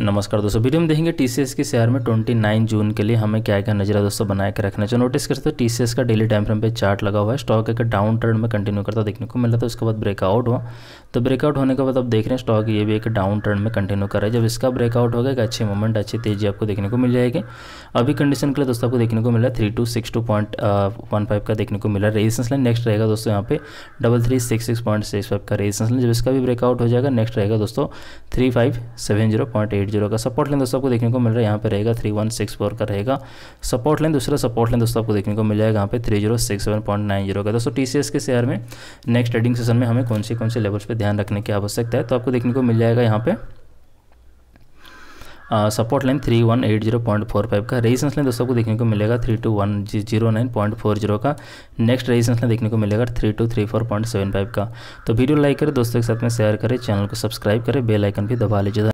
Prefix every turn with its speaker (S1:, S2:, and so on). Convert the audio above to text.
S1: नमस्कार दोस्तों वीडियो में देखेंगे टीसीएस के शेयर में 29 जून के लिए हमें क्या क्या नजर दोस्तों बनाए के रखना चाहिए नोटिस करते हैं टी का डेली टाइम फ्रेम पे चार्ट लगा हुआ है स्टॉक एक डाउन ट्रेंड में कंटिन्यू करता देखने को मिला था उसके बाद ब्रेकआउट हुआ तो ब्रेकआउट होने के बाद आप देख रहे हैं स्टॉक ये भी एक डाउन ट्रेंड में कंटिन्यू कर रहा है जब इसका ब्रेकआउट होगा एक अच्छे मूवमेंट अच्छी तेजी आपको देखने को मिल जाएगी अभी कंडीशन के लिए दोस्तों आपको देखने को मिला three two six two point one five का देखने को मिला रेजिस्टेंस लाइन नेक्स्ट रहेगा दोस्तों यहाँ पे double three six six point six five का रेजिस्टेंस लाइन जब इसका भी ब्रेकआउट हो जाएगा नेक्स्ट रहेगा दोस्तों three five seven zero point eight zero का सपोर्ट लाइन दोस्तों आपको देखने को मिल रहा है यहाँ पर रहेगा थ्री वन सिक्स फोर का रहेगा सपोर्ट लाइन दूसरा सपोर्ट लाइन दोस्तों आपको देखने को मिल जाएगा यहाँ पे three zero six seven point nine zero का दोस्तों टी सी एस के शेयर में नेक्स्ट ट्रेडिंग सेशन में हमें कौन सी कौन से लेवल्स पर ध्यान रखने की आवश्यकता है तो आपको देखने को मिल जाएगा यहाँ पे support line three one eight zero point four five का रेजिस्टेंस लाइन दोस्तों को देखने को मिलेगा three two one zero nine point four zero का नेक्स्ट रेजिस्टेंस लाइन देखने को मिलेगा three two three four point seven five का तो वीडियो लाइक करें दोस्तों के साथ में शेयर करें चैनल को सब्सक्राइब करें बेल आइकन भी दबा लीजिए